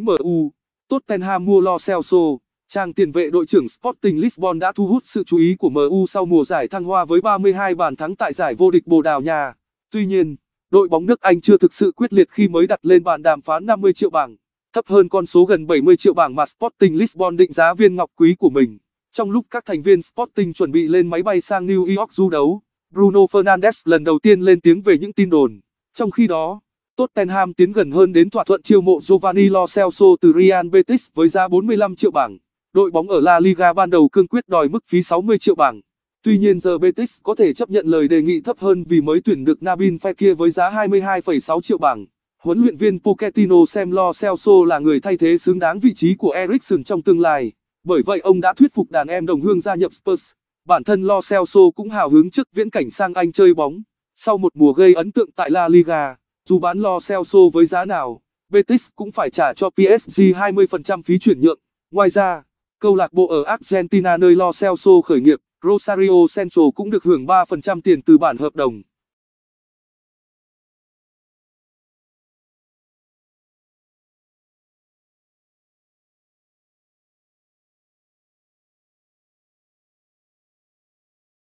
MU, Tottenham mua Lo Celso, trang tiền vệ đội trưởng Sporting Lisbon đã thu hút sự chú ý của MU sau mùa giải thăng hoa với 32 bàn thắng tại giải vô địch Bồ Đào Nha. Tuy nhiên, đội bóng nước Anh chưa thực sự quyết liệt khi mới đặt lên bàn đàm phán 50 triệu bảng, thấp hơn con số gần 70 triệu bảng mà Sporting Lisbon định giá viên ngọc quý của mình. Trong lúc các thành viên Sporting chuẩn bị lên máy bay sang New York du đấu, Bruno Fernandes lần đầu tiên lên tiếng về những tin đồn. Trong khi đó, Tottenham tiến gần hơn đến thỏa thuận chiêu mộ Giovanni Lo Celso từ Real Betis với giá 45 triệu bảng. Đội bóng ở La Liga ban đầu cương quyết đòi mức phí 60 triệu bảng. Tuy nhiên giờ Betis có thể chấp nhận lời đề nghị thấp hơn vì mới tuyển được Nabil Fekir với giá 22,6 triệu bảng. Huấn luyện viên Pochettino xem Lo Celso là người thay thế xứng đáng vị trí của Eriksson trong tương lai. Bởi vậy ông đã thuyết phục đàn em đồng hương gia nhập Spurs. Bản thân Lo Celso cũng hào hứng trước viễn cảnh sang Anh chơi bóng. Sau một mùa gây ấn tượng tại La Liga, dù bán Lo Celso với giá nào, Betis cũng phải trả cho PSG 20% phí chuyển nhượng. Ngoài ra, câu lạc bộ ở Argentina nơi Lo Celso khởi nghiệp, Rosario Central cũng được hưởng 3% tiền từ bản hợp đồng.